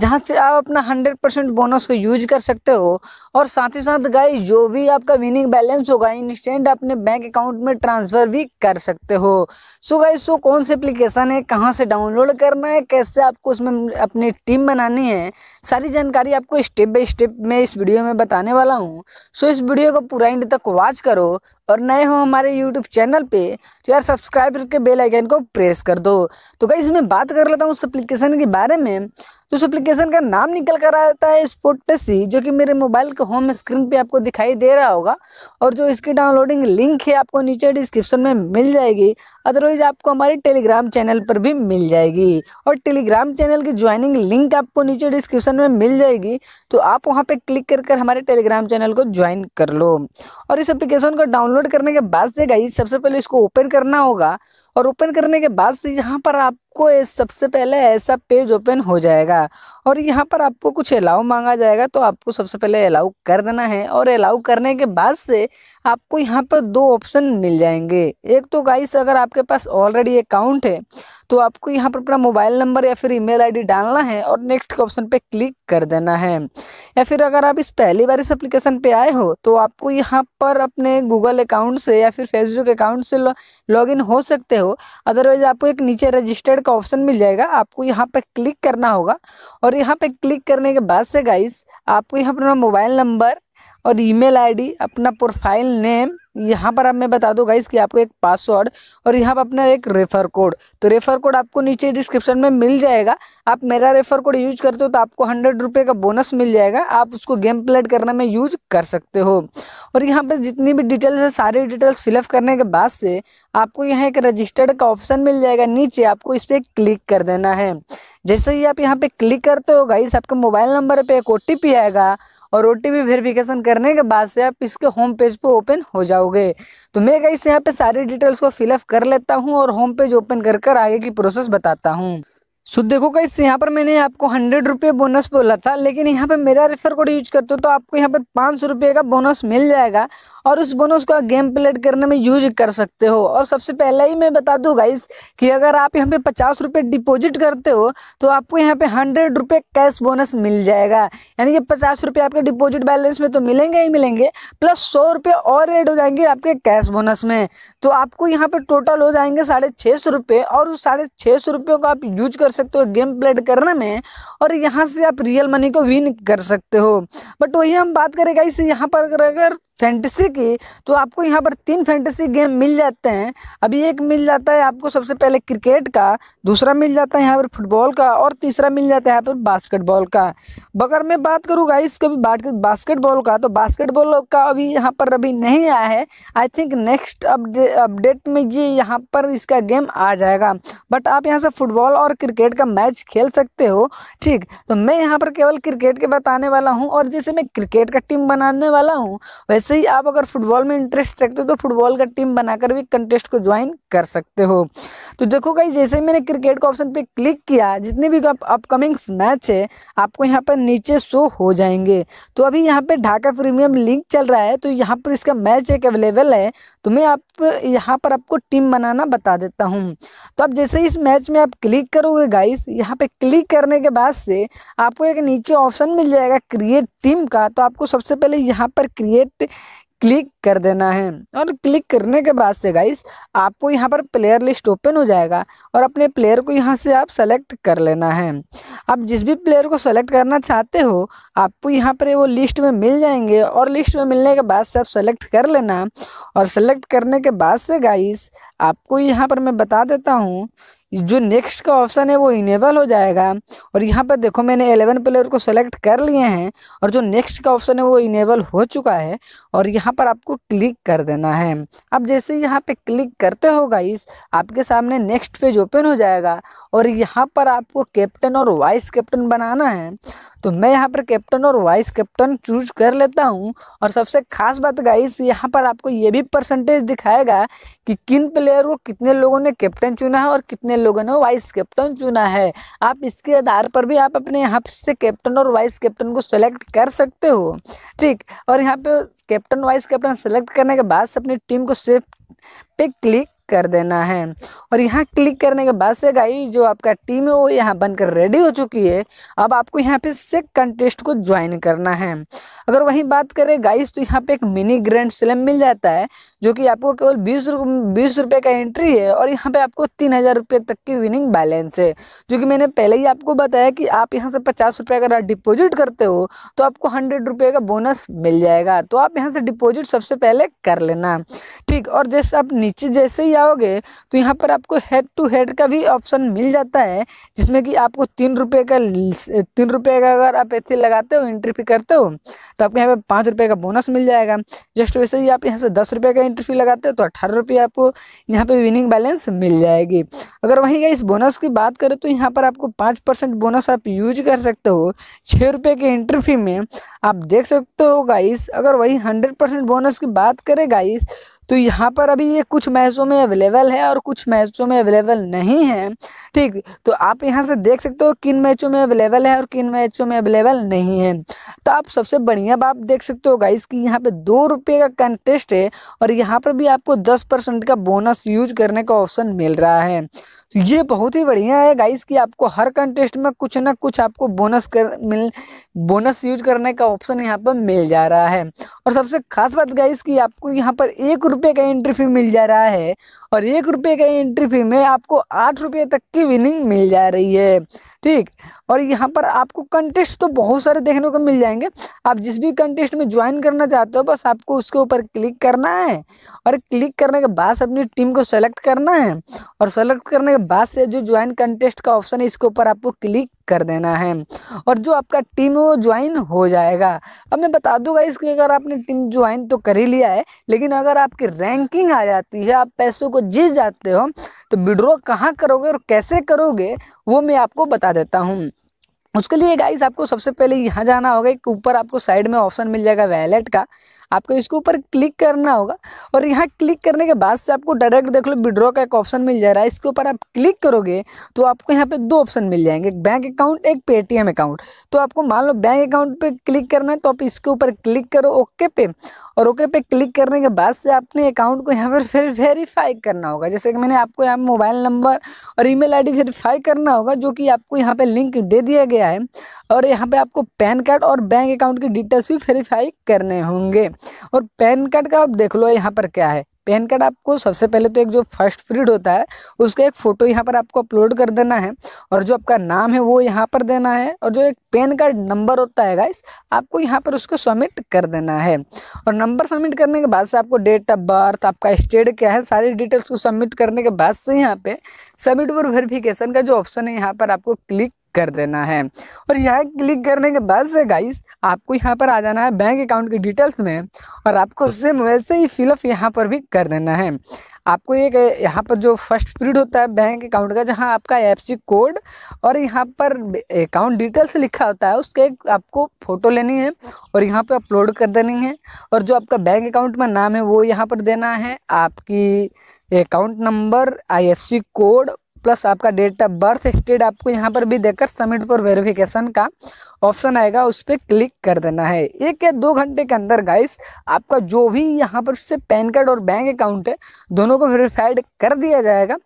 जहाँ से आप अपना हंड्रेड परसेंट बोनस को यूज कर सकते हो और साथ ही साथ गाइस जो भी आपका विनिंग बैलेंस होगा इंस्टेंट अपने बैंक अकाउंट में ट्रांसफ़र भी कर सकते हो सो गाइस सो कौन सी एप्लीकेशन है कहाँ से डाउनलोड करना है कैसे आपको उसमें अपनी टीम बनानी है सारी जानकारी आपको स्टेप बाय स्टेप मैं इस वीडियो में बताने वाला हूँ सो इस वीडियो को पूरा इंड तक वॉच करो और नए हो हमारे यूट्यूब चैनल पे तो यार सब्सक्राइब करके बेल आइकन को प्रेस कर दो तो गाइज मैं बात कर लेता हूँ उस एप्लीकेशन के बारे में तो उस एप्लीकेशन का नाम निकल कर आता है स्पोटेसी जो कि मेरे मोबाइल के होम स्क्रीन पे आपको दिखाई दे रहा होगा और जो इसकी डाउनलोडिंग लिंक है आपको नीचे डिस्क्रिप्शन में मिल जाएगी अदरवाइज आपको हमारे टेलीग्राम चैनल पर भी मिल जाएगी और टेलीग्राम चैनल की ज्वाइनिंग लिंक आपको नीचे डिस्क्रिप्शन डिस्क्रिप्शन में मिल जाएगी तो आप वहाँ पे क्लिक कर कर हमारे टेलीग्राम चैनल को ज्वाइन कर लो और इस एप्लीकेशन को डाउनलोड करने के बाद से गाइस सबसे पहले इसको ओपन करना होगा और ओपन करने के बाद से यहाँ पर आपको सबसे पहले ऐसा पेज ओपन हो जाएगा और यहाँ पर आपको कुछ अलाउ मांगा जाएगा तो आपको सबसे पहले अलाउ कर देना है और अलाउ करने के बाद से आपको यहाँ पर दो ऑप्शन मिल जाएंगे एक तो गाइस अगर आपके पास ऑलरेडी अकाउंट है तो आपको यहाँ पर अपना मोबाइल नंबर या फिर ईमेल आईडी डालना है और नेक्स्ट ऑप्शन पे क्लिक कर देना है या फिर अगर आप इस पहली बार इस एप्लीकेशन पे आए हो तो आपको यहाँ पर अपने गूगल अकाउंट से या फिर फेसबुक अकाउंट से लॉगिन हो सकते हो हो अदरवाइज आपको एक नीचे रजिस्टर्ड का ऑप्शन मिल जाएगा आपको यहाँ पर क्लिक करना होगा और यहाँ पर क्लिक करने के बाद से गाइस आपको यहाँ पर मोबाइल नंबर और ईमेल आईडी अपना प्रोफाइल नेम यहाँ पर आप मैं बता दूँ गाइस कि आपको एक पासवर्ड और यहाँ पर अपना एक रेफर कोड तो रेफर कोड आपको नीचे डिस्क्रिप्शन में मिल जाएगा आप मेरा रेफर कोड यूज करते हो तो आपको हंड्रेड रुपये का बोनस मिल जाएगा आप उसको गेम प्लेट करने में यूज कर सकते हो और यहाँ पर जितनी भी डिटेल्स है सारी डिटेल्स फिलअप करने के बाद से आपको यहाँ एक रजिस्टर्ड का ऑप्शन मिल जाएगा नीचे आपको इस पर क्लिक कर देना है जैसे ही आप यहाँ पे क्लिक करते हो गाइस आपके मोबाइल नंबर पे एक ओ आएगा और ओ वेरिफिकेशन करने के बाद से आप इसके होम पेज पर पे ओपन हो जाओगे तो मैं कहीं से यहाँ पे सारी डिटेल्स को फिलअप कर लेता हूँ और होम पेज ओपन कर कर आगे की प्रोसेस बताता हूँ सो so, देखो कहीं से यहाँ पर मैंने आपको हंड्रेड रुपये बोनस बोला था लेकिन यहाँ पर मेरा रेफर कोड यूज करते हो तो आपको यहाँ पर पाँच सौ रुपये का बोनस मिल जाएगा और उस बोनस को आप गेम प्लेट करने में यूज कर सकते हो और सबसे पहले ही मैं बता दूँ गाइस कि अगर आप यहाँ पे पचास रुपये डिपोजिट करते हो तो आपको यहाँ पे हंड्रेड रुपये कैश बोनस मिल जाएगा यानी कि पचास रुपये आपके डिपोजिट बैलेंस में तो मिलेंगे ही मिलेंगे प्लस सौ रुपये और एड हो जाएंगे आपके कैश बोनस में तो आपको यहाँ पे टोटल हो जाएंगे साढ़े छः सौ रुपये और उस साढ़े छः सौ रुपये को आप यूज कर सकते हो गेम प्लेट करने में और यहाँ से आप रियल मनी को विन कर सकते हो बट वही हम बात करें गाइस यहाँ पर अगर फैंटेसी की तो आपको यहाँ पर तीन फैंटेसी गेम मिल जाते हैं अभी एक मिल जाता है आपको सबसे पहले क्रिकेट का दूसरा मिल जाता है यहाँ पर फुटबॉल का और तीसरा मिल जाता है यहाँ पर बास्केटबॉल का बगर मैं बात करूँगा इसको भी बास्केटबॉल का तो बास्केटबॉल का अभी यहाँ पर अभी नहीं आया है आई थिंक नेक्स्ट अपडेट में ये यहाँ पर इसका गेम आ जाएगा बट आप यहाँ से फुटबॉल और क्रिकेट का मैच खेल सकते हो ठीक तो मैं यहाँ पर केवल क्रिकेट के बताने वाला हूँ और जैसे मैं क्रिकेट का टीम बनाने वाला हूँ वैसे ऐसे ही आप अगर फुटबॉल में इंटरेस्ट रखते हो तो फुटबॉल का टीम बनाकर भी कंटेस्ट को ज्वाइन कर सकते हो तो देखो गाइज जैसे मैंने क्रिकेट का ऑप्शन पे क्लिक किया जितने भी अपकमिंग्स मैच है आपको यहाँ पर नीचे शो हो जाएंगे तो अभी यहाँ पे ढाका प्रीमियम लीग चल रहा है तो यहाँ पर इसका मैच एक अवेलेबल है तो मैं आप यहाँ पर आपको टीम बनाना बता देता हूँ तो आप जैसे इस मैच में आप क्लिक करोगे गाइस यहाँ पे क्लिक करने के बाद से आपको एक नीचे ऑप्शन मिल जाएगा क्रिएट टीम का तो आपको सबसे पहले यहाँ पर क्रिएट क्लिक कर देना है और क्लिक करने के बाद से गाइस आपको यहाँ पर प्लेयर लिस्ट ओपन हो जाएगा और अपने प्लेयर को यहाँ से आप सेलेक्ट कर लेना है आप जिस भी प्लेयर को सेलेक्ट करना चाहते हो आपको यहाँ पर वो लिस्ट में मिल जाएंगे और लिस्ट में मिलने के बाद से आप सेलेक्ट कर लेना और सेलेक्ट करने के बाद से गाइस आपको यहाँ पर मैं बता देता हूँ जो नेक्स्ट का ऑप्शन है वो इनेबल हो जाएगा और यहाँ पर देखो मैंने एलेवन प्लेयर को सेलेक्ट कर लिए हैं और जो नेक्स्ट का ऑप्शन है वो इनेबल हो चुका है और यहाँ पर आपको क्लिक कर देना है अब जैसे यहाँ पे क्लिक करते हो गाइस आपके सामने नेक्स्ट पेज ओपन हो जाएगा और यहाँ पर आपको कैप्टन और वाइस कैप्टन बनाना है तो मैं यहाँ पर कैप्टन और वाइस कैप्टन चूज कर लेता हूँ और सबसे खास बात गाइस यहाँ पर आपको ये भी परसेंटेज दिखाएगा कि किन प्लेयर को कितने लोगों ने कैप्टन चुना है और कितने लोगों ने वाइस कैप्टन चुना है आप इसके आधार पर भी आप अपने यहाँ से कैप्टन और वाइस कैप्टन को सेलेक्ट कर सकते हो ठीक और यहाँ पे कैप्टन वाइस कैप्टन सेलेक्ट करने के बाद से अपनी टीम को सेफ पे क्लिक कर देना है और यहाँ क्लिक करने के बाद से गाई जो आपका टीम है वो यहाँ बनकर रेडी हो चुकी है अब आपको यहाँ पे सिक कंटेस्ट को ज्वाइन करना है अगर वहीं बात करें गाइस तो यहाँ पे एक मिनी ग्रैंड स्लैम मिल जाता है जो कि आपको केवल बीस बीस रुपये का एंट्री है और यहाँ पे आपको तीन हज़ार रुपये तक की विनिंग बैलेंस है जो कि मैंने पहले ही आपको बताया कि आप यहाँ से पचास रुपये अगर डिपॉजिट करते हो तो आपको हंड्रेड रुपये का बोनस मिल जाएगा तो आप यहाँ से डिपॉजिट सबसे पहले कर लेना ठीक और जैसे आप नीचे जैसे ही आओगे तो यहाँ पर आपको हेड टू हेड का भी ऑप्शन मिल जाता है जिसमें कि आपको तीन रुपये का तीन रुपये का अगर आप ऐसे लगाते हो एंट्री फी करते हो तो आपको यहाँ पर पाँच रुपये का बोनस मिल जाएगा जस्ट वैसे ही आप यहाँ से दस रुपये का एंट्री फी लगाते हो तो अट्ठारह रुपये आपको यहाँ पर विनिंग बैलेंस मिल जाएगी अगर वहीं का इस बोनस की बात करें तो यहाँ पर आपको पाँच परसेंट बोनस आप यूज कर सकते हो छः रुपये के एंट्री फी में आप देख सकते हो गाइस अगर वही हंड्रेड परसेंट बोनस की बात करें गाइस तो यहाँ पर अभी ये कुछ मैचों में अवेलेबल है और कुछ मैचों में अवेलेबल नहीं है ठीक तो आप यहाँ से देख सकते हो किन मैचों में अवेलेबल है और किन मैचों में अवेलेबल नहीं है तो आप सबसे बढ़िया बात देख सकते हो गाइस कि यहाँ पे दो रुपये का कंटेस्ट है और यहाँ पर भी आपको दस परसेंट का बोनस यूज करने का ऑप्शन मिल रहा है तो ये बहुत ही बढ़िया है गाइस कि आपको हर कंटेस्ट में कुछ ना कुछ आपको बोनस कर मिल बोनस यूज करने का ऑप्शन यहाँ पर मिल जा रहा है और सबसे खास बात गाइस कि आपको यहाँ पर एक रुपये का एंट्री फी मिल जा रहा है और एक रुपये का एंट्री फी में आपको आठ रुपये तक की विनिंग मिल जा रही है ठीक और यहाँ पर आपको कंटेस्ट तो बहुत सारे देखने को मिल जाएंगे आप जिस भी कंटेस्ट में ज्वाइन करना चाहते हो बस आपको उसके ऊपर क्लिक करना है और क्लिक करने के बाद अपनी टीम को सेलेक्ट करना है और सेलेक्ट करने के बाद से जो ज्वाइन कंटेस्ट का ऑप्शन है इसके ऊपर आपको क्लिक कर देना है और जो आपका टीम है वो ज्वाइन हो जाएगा अब मैं बता दूंगा इसके अगर आपने टीम ज्वाइन तो कर ही लिया है लेकिन अगर आपकी रैंकिंग आ जाती है आप पैसों को जीत जाते हो तो विड्रॉ कहाँ करोगे और कैसे करोगे वो मैं आपको बता देता हूँ उसके लिए गाइस आपको सबसे पहले यहाँ जाना होगा एक ऊपर आपको साइड में ऑप्शन मिल जाएगा वैलेट का आपको इसके ऊपर क्लिक करना होगा और यहाँ क्लिक करने के बाद से आपको डायरेक्ट देख लो विड्रॉ का एक ऑप्शन मिल जा रहा है इसके ऊपर आप क्लिक करोगे तो आपको यहाँ पे दो ऑप्शन मिल जाएंगे एक बैंक अकाउंट एक पेटीएम अकाउंट तो आपको मान लो बैंक अकाउंट पे क्लिक करना है तो आप इसके ऊपर क्लिक करो ओके पे और ओके पे क्लिक करने के बाद से अपने अकाउंट को यहाँ पर फिर वेरीफाई करना होगा जैसे कि मैंने आपको यहाँ मोबाइल नंबर और ईमेल आईडी वेरीफाई करना होगा जो कि आपको यहाँ पे लिंक दे दिया गया है और यहाँ पे आपको पैन कार्ड और बैंक अकाउंट की डिटेल्स भी वेरीफाई करने होंगे और पैन कार्ड का आप देख लो यहाँ पर क्या है पैन कार्ड आपको सबसे पहले तो एक जो फर्स्ट फ्रीड होता है उसका एक फ़ोटो यहाँ पर आपको अपलोड कर देना है और जो आपका नाम है वो यहाँ पर देना है और जो एक पैन कार्ड नंबर होता है गाइस आपको यहाँ पर उसको सबमिट कर देना है और नंबर सबमिट करने के बाद से आपको डेट ऑफ बर्थ आपका स्टेट क्या है सारी डिटेल्स को सबमिट करने के बाद से यहाँ पर सबमिट फॉर वेरिफिकेशन का जो ऑप्शन है यहाँ पर आपको क्लिक कर देना है और यहाँ क्लिक करने के बाद से गाइस आपको यहाँ पर आ जाना है बैंक अकाउंट की डिटेल्स में और आपको सेम वैसे ही फिलअप यहाँ पर भी कर देना है आपको एक यहाँ पर जो फर्स्ट पीरियड होता है बैंक अकाउंट का जहाँ आपका एफ कोड और यहाँ पर अकाउंट डिटेल्स लिखा होता है उसके एक आपको फ़ोटो लेनी है और यहाँ पर अपलोड कर देनी है और जो आपका बैंक अकाउंट में नाम है वो यहाँ पर देना है आपकी account number IFC code plus आपका डेट ऑफ बर्थ स्टेट आपको यहाँ पर भी देकर सबमिट फॉर वेरिफिकेशन का ऑप्शन आएगा उस पर क्लिक कर देना है एक या दो घंटे के अंदर गाइस आपका जो भी यहाँ पर से पैन कार्ड और बैंक अकाउंट है दोनों को वेरीफाइड कर दिया जाएगा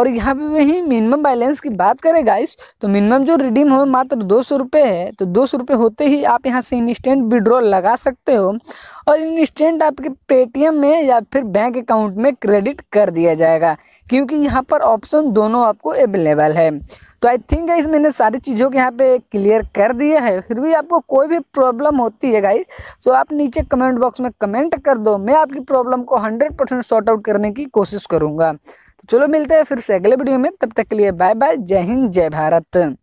और यहाँ पे वही मिनिमम बैलेंस की बात करें गाइस तो मिनिमम जो रिडीम हो मात्र दो सौ है तो दो सौ होते ही आप यहाँ से इंस्टेंट विड्रॉल लगा सकते हो और इंस्टेंट आपके पेटीएम में या फिर बैंक अकाउंट में क्रेडिट कर दिया जाएगा क्योंकि यहाँ पर ऑप्शन दोनों आपको अवेलेबल है तो आई थिंक गाइस मैंने सारी चीज़ों के यहाँ पे क्लियर कर दिए है फिर भी आपको कोई भी प्रॉब्लम होती है गाइस तो आप नीचे कमेंट बॉक्स में कमेंट कर दो मैं आपकी प्रॉब्लम को हंड्रेड परसेंट सॉर्ट आउट करने की कोशिश करूँगा तो चलो मिलते हैं फिर से अगले वीडियो में तब तक के लिए बाय बाय जय हिंद जय भारत